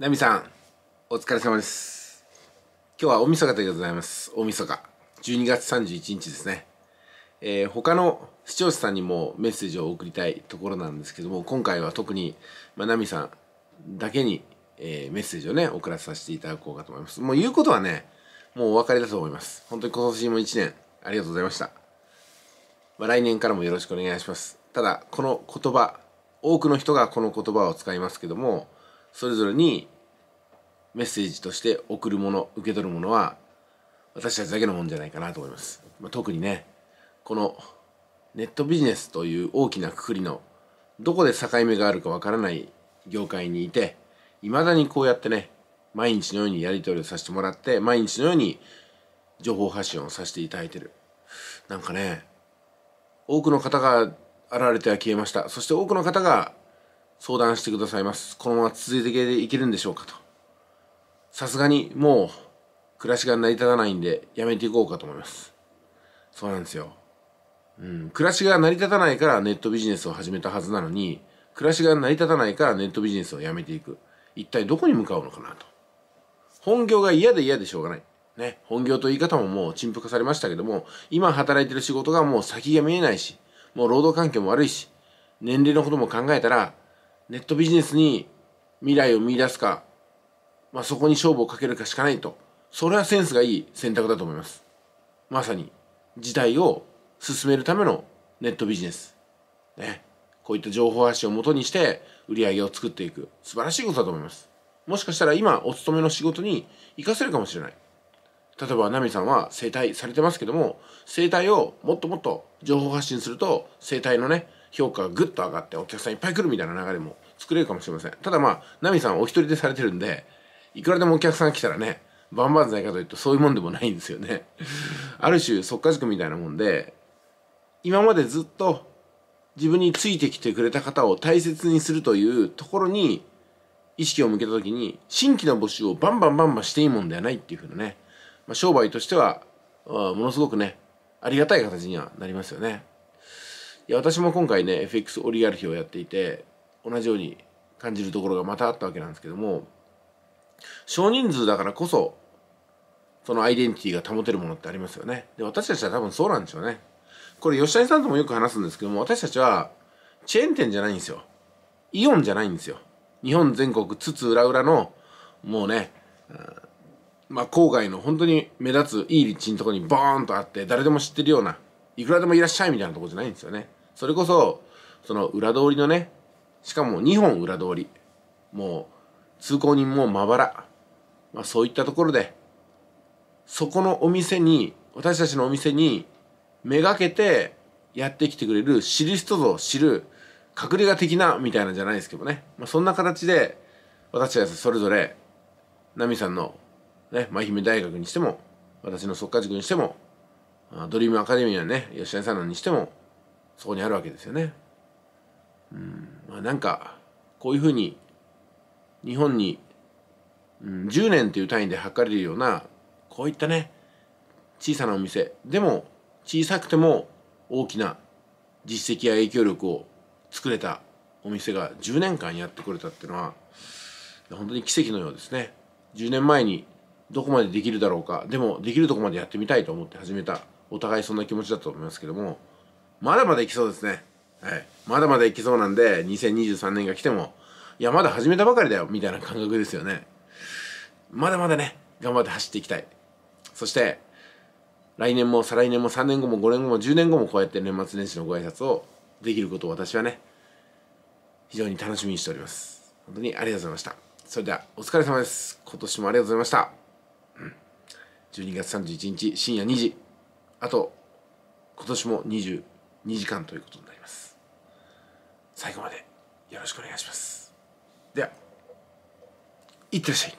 ナミさんお疲れ様です今日は大晦日でございます大晦日12月31日ですね、えー、他の視聴者さんにもメッセージを送りたいところなんですけども今回は特に、まあ、ナミさんだけに、えー、メッセージをね送らさせていただこうかと思いますもう言うことはねもうお分かりだと思います本当に今年も1年ありがとうございました、まあ、来年からもよろしくお願いしますただこの言葉多くの人がこの言葉を使いますけどもそれぞれにメッセージとして送るもの受け取るものは私たちだけのもんじゃないかなと思います、まあ、特にねこのネットビジネスという大きなくくりのどこで境目があるかわからない業界にいていまだにこうやってね毎日のようにやり取りをさせてもらって毎日のように情報発信をさせていただいてるなんかね多くの方が現れては消えましたそして多くの方が相談してくださいます。このまま続いていけるんでしょうかと。さすがにもう暮らしが成り立たないんでやめていこうかと思います。そうなんですよ。うん、暮らしが成り立たないからネットビジネスを始めたはずなのに、暮らしが成り立たないからネットビジネスをやめていく。一体どこに向かうのかなと。本業が嫌で嫌でしょうがない。ね、本業と言い方ももう陳腐化されましたけども、今働いてる仕事がもう先が見えないし、もう労働環境も悪いし、年齢のことも考えたら、ネットビジネスに未来を見出すか、まあ、そこに勝負をかけるかしかないと。それはセンスがいい選択だと思います。まさに、事態を進めるためのネットビジネス。ね。こういった情報発信をもとにして、売り上げを作っていく。素晴らしいことだと思います。もしかしたら今、お勤めの仕事に活かせるかもしれない。例えば、ナミさんは生体されてますけども、生体をもっともっと情報発信すると、生体のね、評価がぐっと上がってお客さんいっぱい来るみたいな流れも作れるかもしれませんただまあナミさんお一人でされてるんでいくらでもお客さん来たらねバンゃないかというとそういうもんでもないんですよねある種即か塾みたいなもんで今までずっと自分についてきてくれた方を大切にするというところに意識を向けた時に新規の募集をバンバンバンバンしていいもんではないっていうふうなね、まあ、商売としてはものすごくねありがたい形にはなりますよね。や私も今回ね FX オリガルヒをやっていて同じように感じるところがまたあったわけなんですけども少人数だからこそそのアイデンティティが保てるものってありますよねで私たちは多分そうなんでしょうねこれ吉谷さんともよく話すんですけども私たちはチェーン店じゃないんですよイオンじゃないんですよ日本全国津々浦々のもうね、うん、まあ、郊外の本当に目立ついい立地のとこにボーンとあって誰でも知ってるようないくらでもいらっしゃいみたいなとこじゃないんですよねそれこそその裏通りのねしかも2本裏通りもう通行人もまばら、まあ、そういったところでそこのお店に私たちのお店にめがけてやってきてくれる知る人ぞ知る隠れ家的なみたいなんじゃないですけどね、まあ、そんな形で私たちそれぞれ奈美さんの、ね、舞姫大学にしても私の即化塾にしてもドリームアカデミーのね吉谷さんのにしてもそこにあるわけですよね。うんまあ、なんかこういうふうに日本に、うん、10年という単位で測れるようなこういったね小さなお店でも小さくても大きな実績や影響力を作れたお店が10年間やってこれたっていうのは本当に奇跡のようですね10年前にどこまでできるだろうかでもできるとこまでやってみたいと思って始めたお互いそんな気持ちだと思いますけどもまだまだいきそうですね。はい。まだまだいきそうなんで、2023年が来ても、いや、まだ始めたばかりだよ、みたいな感覚ですよね。まだまだね、頑張って走っていきたい。そして、来年も再来年も3年後も5年後も10年後もこうやって年末年始のご挨拶をできることを私はね、非常に楽しみにしております。本当にありがとうございました。それでは、お疲れ様です。今年もありがとうございました。うん、12月31日深夜2時。あと、今年も20、2時間ということになります最後までよろしくお願いしますではいってらっしゃい